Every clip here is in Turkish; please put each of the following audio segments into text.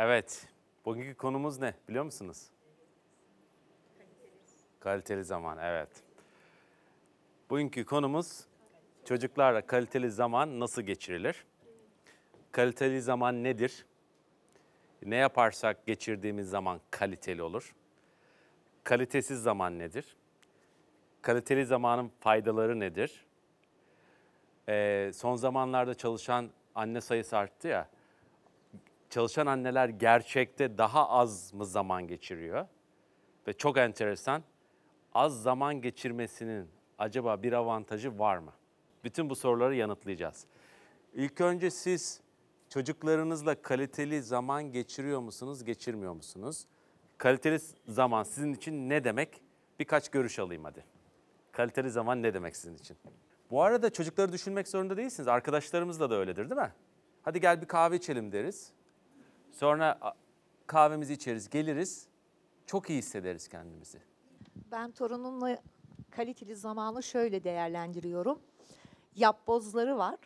Evet. Bugünkü konumuz ne biliyor musunuz? Kaliteli zaman evet. Bugünkü konumuz çocuklarla kaliteli zaman nasıl geçirilir? Kaliteli zaman nedir? Ne yaparsak geçirdiğimiz zaman kaliteli olur. Kalitesiz zaman nedir? Kaliteli zamanın faydaları nedir? Ee, son zamanlarda çalışan anne sayısı arttı ya çalışan anneler gerçekte daha az mı zaman geçiriyor? Ve çok enteresan az zaman geçirmesinin acaba bir avantajı var mı? Bütün bu soruları yanıtlayacağız. İlk önce siz çocuklarınızla kaliteli zaman geçiriyor musunuz, geçirmiyor musunuz? Kaliteli zaman sizin için ne demek? Birkaç görüş alayım hadi. Kaliteli zaman ne demek sizin için? Bu arada çocukları düşünmek zorunda değilsiniz. Arkadaşlarımızla da öyledir değil mi? Hadi gel bir kahve içelim deriz. Sonra kahvemizi içeriz, geliriz. Çok iyi hissederiz kendimizi. Ben torunumla kaliteli zamanı şöyle değerlendiriyorum. Yapbozları var.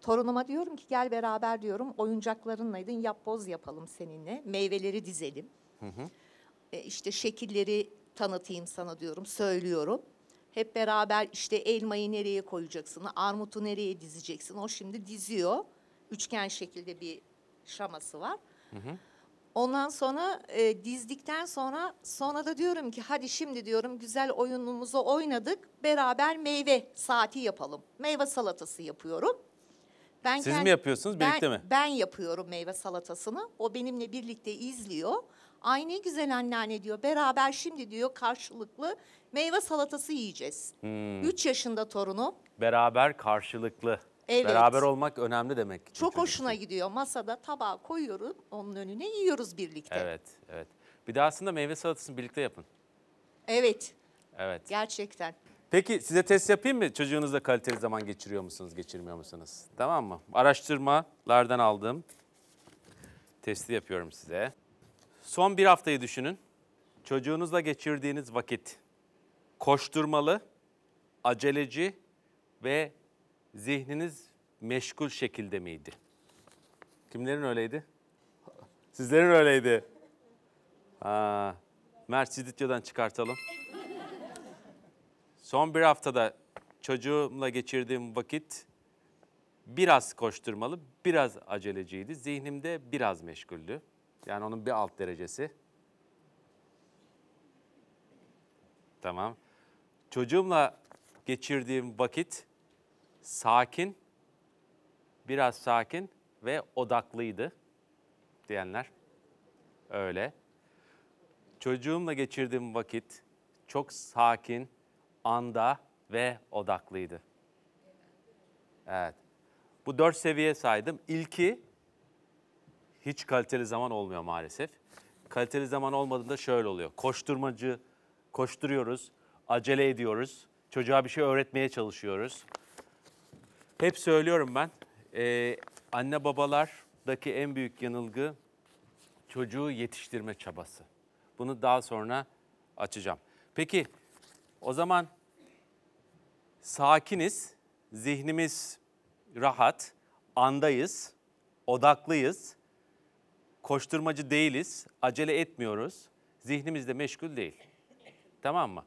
Torunuma diyorum ki gel beraber diyorum oyuncaklarınlaydın yapboz yapalım seninle. Meyveleri dizelim. Hı hı. E, işte şekilleri tanıtayım sana diyorum, söylüyorum. Hep beraber işte elmayı nereye koyacaksın, armutu nereye dizeceksin. O şimdi diziyor. Üçgen şekilde bir şaması var. Hı hı. Ondan sonra e, dizdikten sonra sonra da diyorum ki hadi şimdi diyorum güzel oyunumuzu oynadık. Beraber meyve saati yapalım. Meyve salatası yapıyorum. Ben Siz kend- mi yapıyorsunuz ben, birlikte mi? Ben yapıyorum meyve salatasını. O benimle birlikte izliyor. Ay ne güzel anneanne diyor. Beraber şimdi diyor karşılıklı meyve salatası yiyeceğiz. Hmm. yaşında torunu Beraber karşılıklı. Evet. Beraber olmak önemli demek. Çok çocuk hoşuna gidiyor. Masada tabağı koyuyoruz, onun önüne yiyoruz birlikte. Evet, evet. Bir de aslında meyve salatasını birlikte yapın. Evet, Evet. gerçekten. Peki size test yapayım mı? Çocuğunuzla kaliteli zaman geçiriyor musunuz, geçirmiyor musunuz? Tamam mı? Araştırmalardan aldığım testi yapıyorum size. Son bir haftayı düşünün. Çocuğunuzla geçirdiğiniz vakit koşturmalı, aceleci ve zihniniz meşgul şekilde miydi? Kimlerin öyleydi? Sizlerin öyleydi. Aa, Mert Sidityo'dan çıkartalım. Son bir haftada çocuğumla geçirdiğim vakit biraz koşturmalı, biraz aceleciydi. Zihnimde biraz meşguldü. Yani onun bir alt derecesi. Tamam. Çocuğumla geçirdiğim vakit sakin, biraz sakin ve odaklıydı diyenler öyle. Çocuğumla geçirdiğim vakit çok sakin, anda ve odaklıydı. Evet. Bu dört seviye saydım. İlki hiç kaliteli zaman olmuyor maalesef. Kaliteli zaman olmadığında şöyle oluyor. Koşturmacı, koşturuyoruz, acele ediyoruz. Çocuğa bir şey öğretmeye çalışıyoruz. Hep söylüyorum ben. Ee, anne babalardaki en büyük yanılgı çocuğu yetiştirme çabası. Bunu daha sonra açacağım. Peki o zaman sakiniz, zihnimiz rahat, andayız, odaklıyız, koşturmacı değiliz, acele etmiyoruz, zihnimiz de meşgul değil. Tamam mı?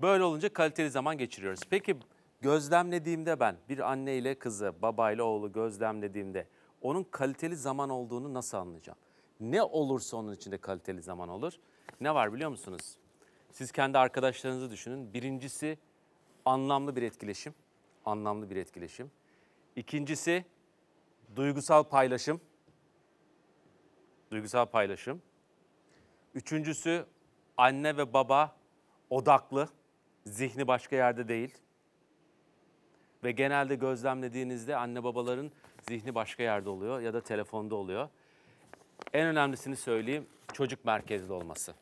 Böyle olunca kaliteli zaman geçiriyoruz. Peki Gözlemlediğimde ben bir anne ile kızı, babayla ile oğlu gözlemlediğimde onun kaliteli zaman olduğunu nasıl anlayacağım? Ne olursa onun içinde kaliteli zaman olur. Ne var biliyor musunuz? Siz kendi arkadaşlarınızı düşünün. Birincisi anlamlı bir etkileşim. Anlamlı bir etkileşim. İkincisi duygusal paylaşım. Duygusal paylaşım. Üçüncüsü anne ve baba odaklı. Zihni başka yerde değil. Ve genelde gözlemlediğinizde anne babaların zihni başka yerde oluyor ya da telefonda oluyor. En önemlisini söyleyeyim çocuk merkezli olması.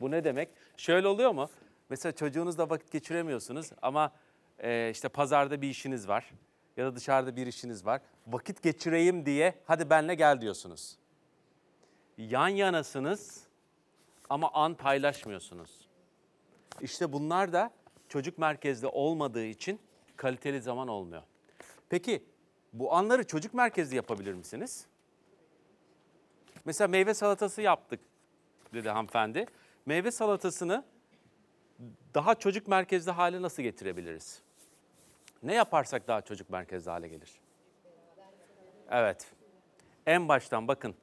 Bu ne demek? Şöyle oluyor mu? Mesela çocuğunuzla vakit geçiremiyorsunuz ama e, işte pazarda bir işiniz var ya da dışarıda bir işiniz var. Vakit geçireyim diye hadi benle gel diyorsunuz. Yan yanasınız ama an paylaşmıyorsunuz. İşte bunlar da çocuk merkezli olmadığı için kaliteli zaman olmuyor. Peki bu anları çocuk merkezli yapabilir misiniz? Mesela meyve salatası yaptık dedi hanımefendi. Meyve salatasını daha çocuk merkezli hale nasıl getirebiliriz? Ne yaparsak daha çocuk merkezli hale gelir? Evet. En baştan bakın.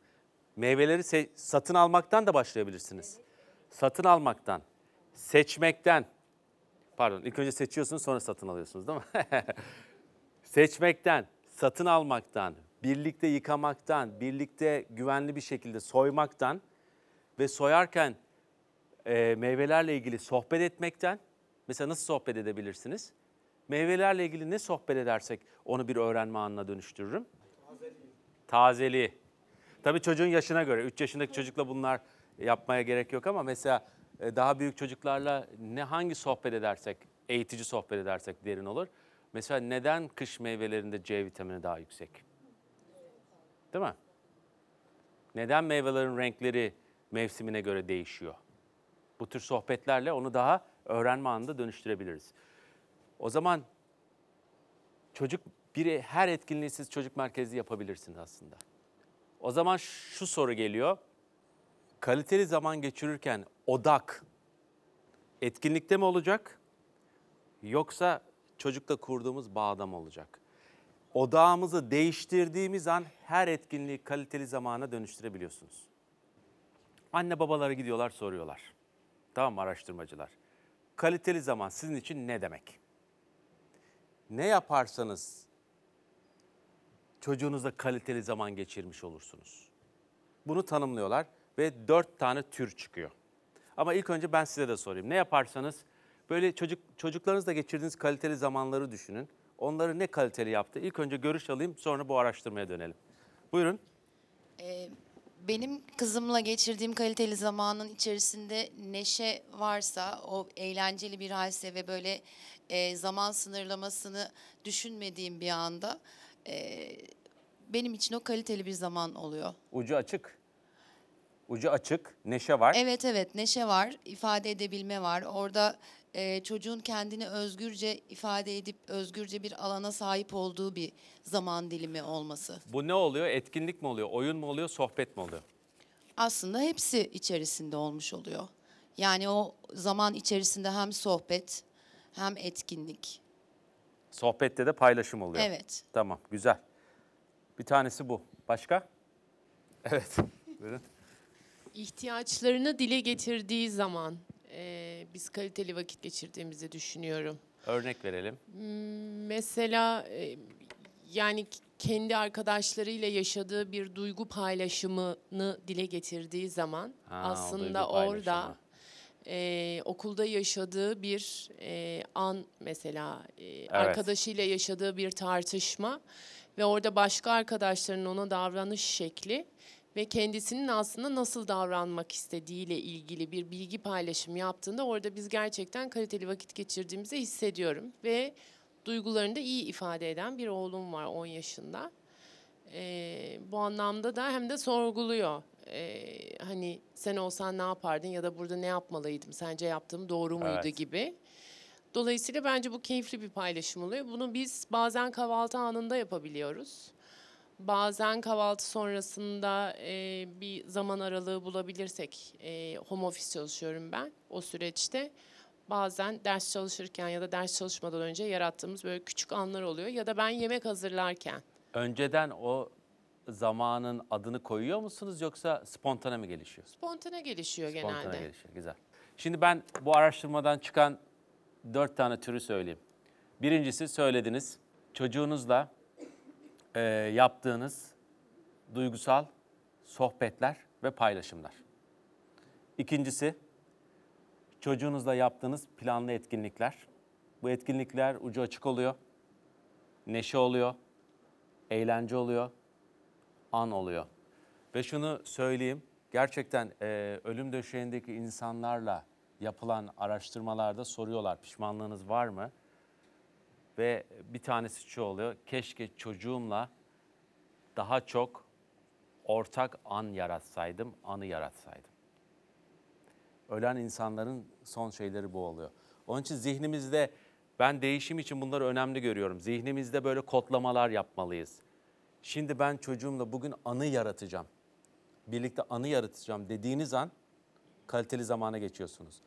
Meyveleri satın almaktan da başlayabilirsiniz. Satın almaktan, seçmekten, Pardon ilk önce seçiyorsunuz sonra satın alıyorsunuz değil mi? Seçmekten, satın almaktan, birlikte yıkamaktan, birlikte güvenli bir şekilde soymaktan ve soyarken e, meyvelerle ilgili sohbet etmekten, mesela nasıl sohbet edebilirsiniz? Meyvelerle ilgili ne sohbet edersek onu bir öğrenme anına dönüştürürüm. Tazeliği. Tazeliği. Tabii çocuğun yaşına göre, 3 yaşındaki çocukla bunlar yapmaya gerek yok ama mesela e, daha büyük çocuklarla ne hangi sohbet edersek, eğitici sohbet edersek derin olur. Mesela neden kış meyvelerinde C vitamini daha yüksek? Değil mi? Neden meyvelerin renkleri mevsimine göre değişiyor? Bu tür sohbetlerle onu daha öğrenme anında dönüştürebiliriz. O zaman çocuk biri her etkinliği siz çocuk merkezi yapabilirsiniz aslında. O zaman şu soru geliyor kaliteli zaman geçirirken odak etkinlikte mi olacak yoksa çocukla kurduğumuz bağda mı olacak? Odağımızı değiştirdiğimiz an her etkinliği kaliteli zamana dönüştürebiliyorsunuz. Anne babalara gidiyorlar soruyorlar. Tamam araştırmacılar? Kaliteli zaman sizin için ne demek? Ne yaparsanız çocuğunuzla kaliteli zaman geçirmiş olursunuz. Bunu tanımlıyorlar ve dört tane tür çıkıyor. Ama ilk önce ben size de sorayım. Ne yaparsanız böyle çocuk çocuklarınızla geçirdiğiniz kaliteli zamanları düşünün. Onları ne kaliteli yaptı? İlk önce görüş alayım sonra bu araştırmaya dönelim. Buyurun. Ee, benim kızımla geçirdiğim kaliteli zamanın içerisinde neşe varsa, o eğlenceli bir halse ve böyle e, zaman sınırlamasını düşünmediğim bir anda e, benim için o kaliteli bir zaman oluyor. Ucu açık ucu açık, neşe var. Evet evet neşe var, ifade edebilme var. Orada e, çocuğun kendini özgürce ifade edip özgürce bir alana sahip olduğu bir zaman dilimi olması. Bu ne oluyor? Etkinlik mi oluyor? Oyun mu oluyor? Sohbet mi oluyor? Aslında hepsi içerisinde olmuş oluyor. Yani o zaman içerisinde hem sohbet hem etkinlik. Sohbette de paylaşım oluyor. Evet. Tamam güzel. Bir tanesi bu. Başka? Evet. Buyurun. İhtiyaçlarını dile getirdiği zaman e, biz kaliteli vakit geçirdiğimizi düşünüyorum. Örnek verelim. Mesela e, yani kendi arkadaşlarıyla yaşadığı bir duygu paylaşımını dile getirdiği zaman ha, aslında o orada e, okulda yaşadığı bir e, an mesela e, evet. arkadaşıyla yaşadığı bir tartışma ve orada başka arkadaşların ona davranış şekli ve kendisinin aslında nasıl davranmak istediğiyle ilgili bir bilgi paylaşımı yaptığında orada biz gerçekten kaliteli vakit geçirdiğimizi hissediyorum ve duygularını da iyi ifade eden bir oğlum var 10 yaşında. Ee, bu anlamda da hem de sorguluyor. Ee, hani sen olsan ne yapardın ya da burada ne yapmalıydım? Sence yaptığım doğru muydu evet. gibi. Dolayısıyla bence bu keyifli bir paylaşım oluyor. Bunu biz bazen kahvaltı anında yapabiliyoruz. Bazen kahvaltı sonrasında e, bir zaman aralığı bulabilirsek e, home office çalışıyorum ben o süreçte. Bazen ders çalışırken ya da ders çalışmadan önce yarattığımız böyle küçük anlar oluyor ya da ben yemek hazırlarken. Önceden o zamanın adını koyuyor musunuz yoksa spontane mi gelişiyor? Spontane gelişiyor Spontane genelde. gelişiyor, güzel. Şimdi ben bu araştırmadan çıkan dört tane türü söyleyeyim. Birincisi söylediniz. Çocuğunuzla e, yaptığınız duygusal sohbetler ve paylaşımlar. İkincisi, çocuğunuzla yaptığınız planlı etkinlikler. Bu etkinlikler ucu açık oluyor, neşe oluyor, eğlence oluyor, an oluyor. Ve şunu söyleyeyim, gerçekten e, ölüm döşeğindeki insanlarla yapılan araştırmalarda soruyorlar pişmanlığınız var mı? Ve bir tanesi şu oluyor. Keşke çocuğumla daha çok ortak an yaratsaydım, anı yaratsaydım. Ölen insanların son şeyleri bu oluyor. Onun için zihnimizde ben değişim için bunları önemli görüyorum. Zihnimizde böyle kodlamalar yapmalıyız. Şimdi ben çocuğumla bugün anı yaratacağım. Birlikte anı yaratacağım dediğiniz an kaliteli zamana geçiyorsunuz.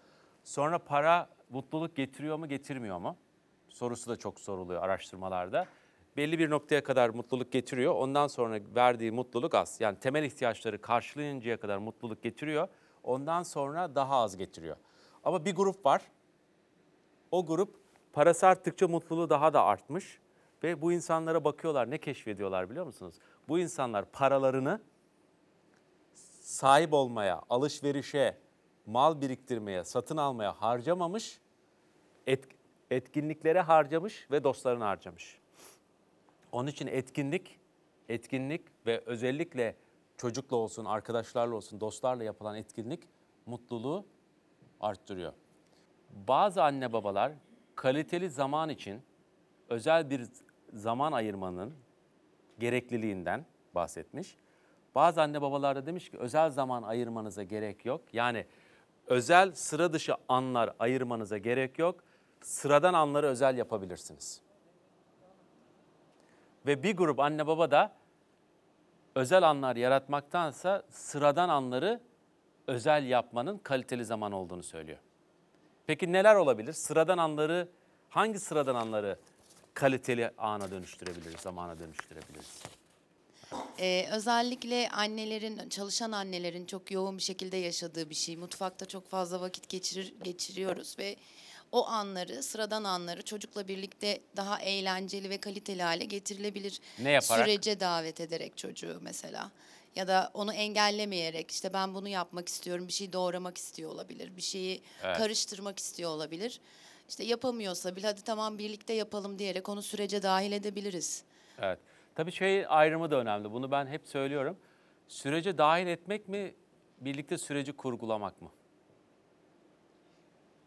Sonra para mutluluk getiriyor mu, getirmiyor mu? sorusu da çok soruluyor araştırmalarda. Belli bir noktaya kadar mutluluk getiriyor. Ondan sonra verdiği mutluluk az. Yani temel ihtiyaçları karşılayıncaya kadar mutluluk getiriyor. Ondan sonra daha az getiriyor. Ama bir grup var. O grup parası arttıkça mutluluğu daha da artmış. Ve bu insanlara bakıyorlar ne keşfediyorlar biliyor musunuz? Bu insanlar paralarını sahip olmaya, alışverişe, mal biriktirmeye, satın almaya harcamamış, et, etkinliklere harcamış ve dostlarına harcamış. Onun için etkinlik, etkinlik ve özellikle çocukla olsun, arkadaşlarla olsun, dostlarla yapılan etkinlik mutluluğu arttırıyor. Bazı anne babalar kaliteli zaman için özel bir zaman ayırmanın gerekliliğinden bahsetmiş. Bazı anne babalar da demiş ki özel zaman ayırmanıza gerek yok. Yani özel sıra dışı anlar ayırmanıza gerek yok sıradan anları özel yapabilirsiniz. Ve bir grup anne baba da özel anlar yaratmaktansa sıradan anları özel yapmanın kaliteli zaman olduğunu söylüyor. Peki neler olabilir? Sıradan anları hangi sıradan anları kaliteli ana dönüştürebiliriz, zamana dönüştürebiliriz? Ee, özellikle annelerin, çalışan annelerin çok yoğun bir şekilde yaşadığı bir şey. Mutfakta çok fazla vakit geçirir, geçiriyoruz ve o anları, sıradan anları çocukla birlikte daha eğlenceli ve kaliteli hale getirilebilir. Ne Sürece davet ederek çocuğu mesela ya da onu engellemeyerek işte ben bunu yapmak istiyorum, bir şey doğramak istiyor olabilir, bir şeyi evet. karıştırmak istiyor olabilir. İşte yapamıyorsa bile hadi tamam birlikte yapalım diyerek onu sürece dahil edebiliriz. Evet. Tabii şey ayrımı da önemli. Bunu ben hep söylüyorum. Sürece dahil etmek mi, birlikte süreci kurgulamak mı?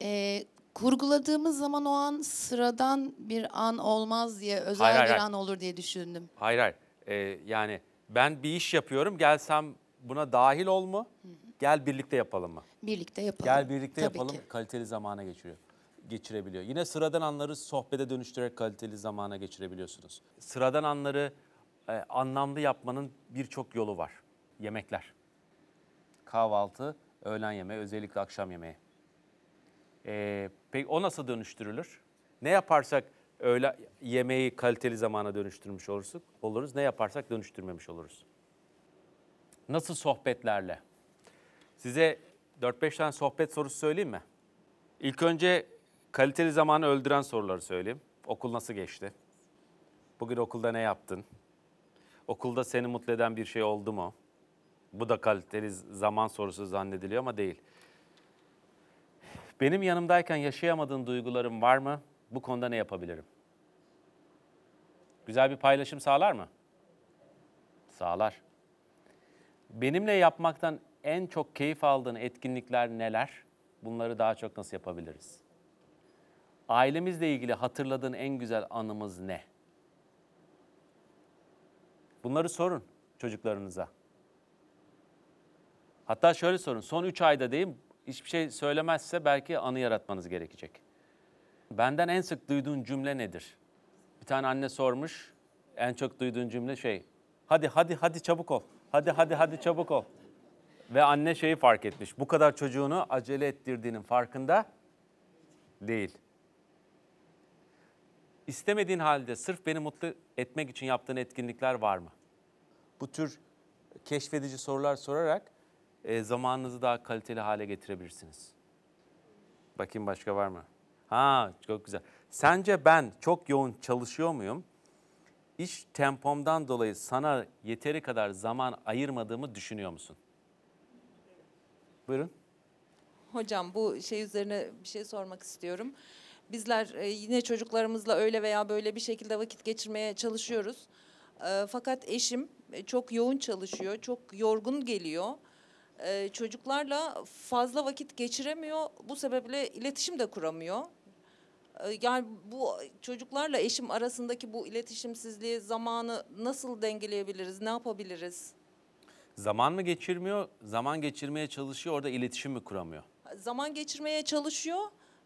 Ee, kurguladığımız zaman o an sıradan bir an olmaz diye özel hayır, bir hayır. an olur diye düşündüm. Hayır hayır. Ee, yani ben bir iş yapıyorum gelsem buna dahil ol mu? Gel birlikte yapalım mı? Birlikte yapalım. Gel birlikte Tabii yapalım. Ki. Kaliteli zamana geçiriyor. Geçirebiliyor. Yine sıradan anları sohbete dönüştürerek kaliteli zamana geçirebiliyorsunuz. Sıradan anları e, anlamlı yapmanın birçok yolu var. Yemekler. Kahvaltı, öğlen yemeği, özellikle akşam yemeği. E, peki o nasıl dönüştürülür? Ne yaparsak öyle yemeği kaliteli zamana dönüştürmüş olursak, oluruz. Ne yaparsak dönüştürmemiş oluruz. Nasıl sohbetlerle? Size 4-5 tane sohbet sorusu söyleyeyim mi? İlk önce kaliteli zamanı öldüren soruları söyleyeyim. Okul nasıl geçti? Bugün okulda ne yaptın? Okulda seni mutlu eden bir şey oldu mu? Bu da kaliteli zaman sorusu zannediliyor ama değil. Benim yanımdayken yaşayamadığın duygularım var mı? Bu konuda ne yapabilirim? Güzel bir paylaşım sağlar mı? Sağlar. Benimle yapmaktan en çok keyif aldığın etkinlikler neler? Bunları daha çok nasıl yapabiliriz? Ailemizle ilgili hatırladığın en güzel anımız ne? Bunları sorun çocuklarınıza. Hatta şöyle sorun. Son 3 ayda değil, hiçbir şey söylemezse belki anı yaratmanız gerekecek. Benden en sık duyduğun cümle nedir? Bir tane anne sormuş. En çok duyduğun cümle şey. Hadi hadi hadi çabuk ol. Hadi hadi hadi çabuk ol. Ve anne şeyi fark etmiş. Bu kadar çocuğunu acele ettirdiğinin farkında değil. İstemediğin halde sırf beni mutlu etmek için yaptığın etkinlikler var mı? Bu tür keşfedici sorular sorarak e, zamanınızı daha kaliteli hale getirebilirsiniz. Bakayım başka var mı? Ha çok güzel. Sence ben çok yoğun çalışıyor muyum? İş tempomdan dolayı sana yeteri kadar zaman ayırmadığımı düşünüyor musun? Buyurun. Hocam bu şey üzerine bir şey sormak istiyorum. Bizler e, yine çocuklarımızla öyle veya böyle bir şekilde vakit geçirmeye çalışıyoruz. E, fakat eşim çok yoğun çalışıyor, çok yorgun geliyor e, çocuklarla fazla vakit geçiremiyor. Bu sebeple iletişim de kuramıyor. E, yani bu çocuklarla eşim arasındaki bu iletişimsizliği, zamanı nasıl dengeleyebiliriz, ne yapabiliriz? Zaman mı geçirmiyor, zaman geçirmeye çalışıyor orada iletişim mi kuramıyor? Zaman geçirmeye çalışıyor.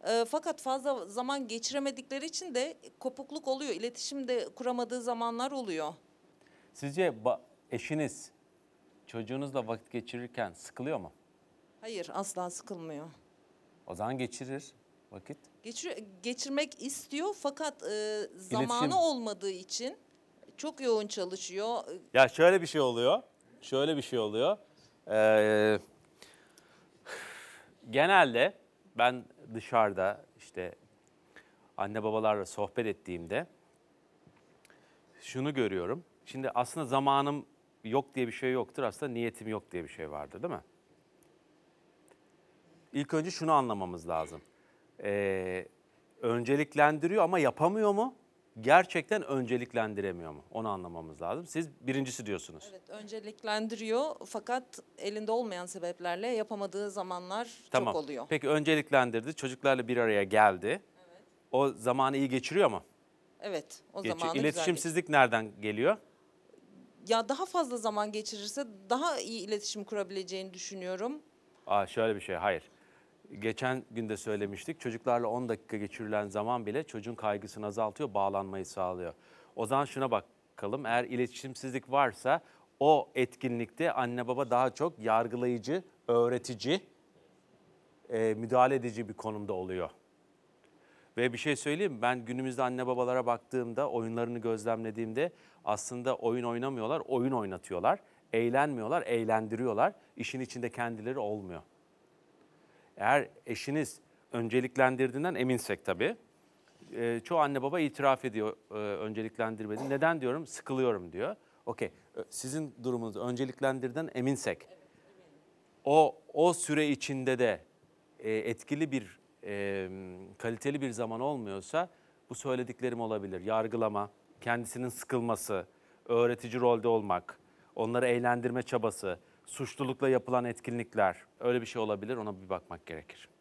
E, fakat fazla zaman geçiremedikleri için de kopukluk oluyor. İletişim de kuramadığı zamanlar oluyor. Sizce eşiniz çocuğunuzla vakit geçirirken sıkılıyor mu? Hayır asla sıkılmıyor. O zaman geçirir vakit. Geçir, geçirmek istiyor fakat e, zamanı İletişim. olmadığı için çok yoğun çalışıyor. Ya şöyle bir şey oluyor. Şöyle bir şey oluyor. Ee, genelde ben dışarıda işte anne babalarla sohbet ettiğimde şunu görüyorum. Şimdi aslında zamanım yok diye bir şey yoktur. Aslında niyetim yok diye bir şey vardır değil mi? İlk önce şunu anlamamız lazım. Ee, önceliklendiriyor ama yapamıyor mu? Gerçekten önceliklendiremiyor mu? Onu anlamamız lazım. Siz birincisi diyorsunuz. Evet, önceliklendiriyor fakat elinde olmayan sebeplerle yapamadığı zamanlar tamam. çok oluyor. Peki önceliklendirdi, çocuklarla bir araya geldi. Evet. O zamanı iyi geçiriyor mu? Evet, o Geçiyor. zamanı İletişimsizlik güzel. nereden geliyor? ya daha fazla zaman geçirirse daha iyi iletişim kurabileceğini düşünüyorum. Aa, şöyle bir şey, hayır. Geçen günde söylemiştik, çocuklarla 10 dakika geçirilen zaman bile çocuğun kaygısını azaltıyor, bağlanmayı sağlıyor. O zaman şuna bakalım, eğer iletişimsizlik varsa o etkinlikte anne baba daha çok yargılayıcı, öğretici, e, müdahale edici bir konumda oluyor. Ve bir şey söyleyeyim ben günümüzde anne babalara baktığımda, oyunlarını gözlemlediğimde aslında oyun oynamıyorlar, oyun oynatıyorlar. Eğlenmiyorlar, eğlendiriyorlar. İşin içinde kendileri olmuyor. Eğer eşiniz önceliklendirdiğinden eminsek tabii. E, çoğu anne baba itiraf ediyor e, önceliklendirmedi. Neden diyorum? Sıkılıyorum diyor. Okey. E, sizin durumunuz önceliklendirden eminsek. O o süre içinde de e, etkili bir e, kaliteli bir zaman olmuyorsa bu söylediklerim olabilir. Yargılama, kendisinin sıkılması, öğretici rolde olmak, onları eğlendirme çabası, suçlulukla yapılan etkinlikler öyle bir şey olabilir ona bir bakmak gerekir.